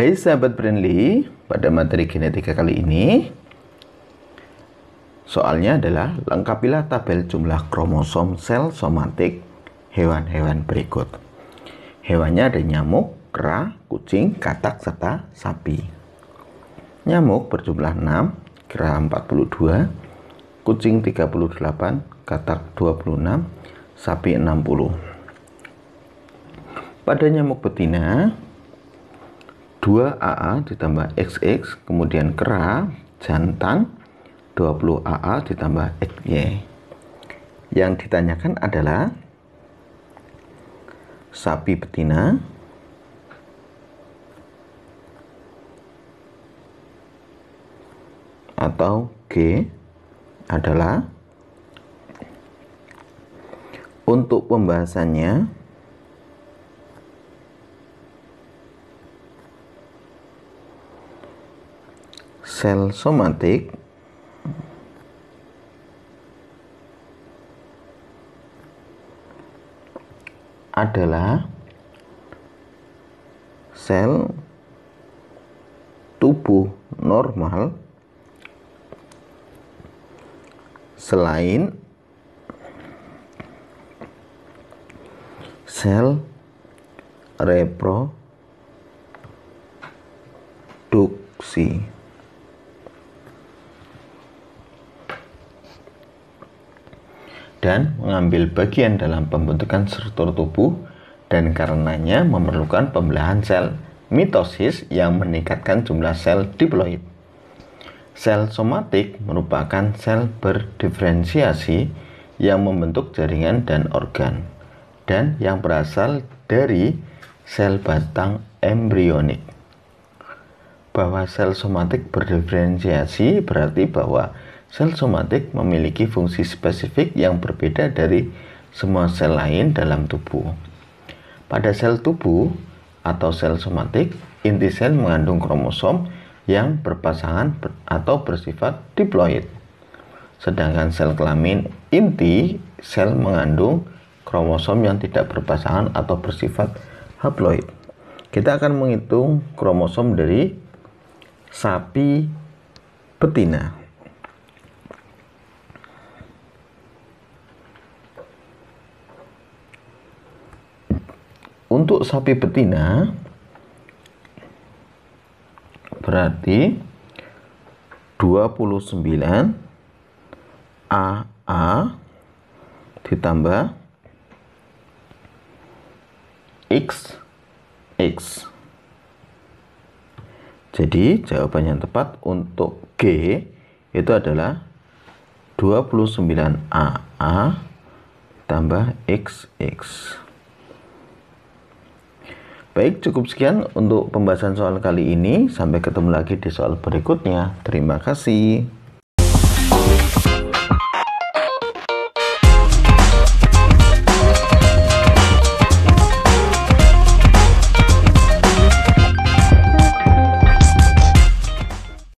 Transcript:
Hai sahabat Brandly, pada materi genetika kali ini soalnya adalah lengkapilah tabel jumlah kromosom sel somatik hewan-hewan berikut. Hewannya ada nyamuk, kera, kucing, katak, serta sapi. Nyamuk berjumlah 6, kera 42, kucing 38, katak 26, sapi 60. Pada nyamuk betina, 2AA ditambah XX, kemudian kera, jantan, 20AA ditambah XY. Yang ditanyakan adalah sapi betina atau G adalah untuk pembahasannya sel somatik adalah sel tubuh normal selain sel reproduksi. dan mengambil bagian dalam pembentukan struktur tubuh dan karenanya memerlukan pembelahan sel mitosis yang meningkatkan jumlah sel diploid. Sel somatik merupakan sel berdiferensiasi yang membentuk jaringan dan organ dan yang berasal dari sel batang embrionik. Bahwa sel somatik berdiferensiasi berarti bahwa Sel somatik memiliki fungsi spesifik yang berbeda dari semua sel lain dalam tubuh. Pada sel tubuh atau sel somatik, inti sel mengandung kromosom yang berpasangan atau bersifat diploid. Sedangkan sel kelamin inti sel mengandung kromosom yang tidak berpasangan atau bersifat haploid. Kita akan menghitung kromosom dari sapi betina. untuk sapi betina berarti 29 AA ditambah X X jadi jawaban yang tepat untuk G itu adalah 29 AA tambah XX. Baik, cukup sekian untuk pembahasan soal kali ini. Sampai ketemu lagi di soal berikutnya. Terima kasih.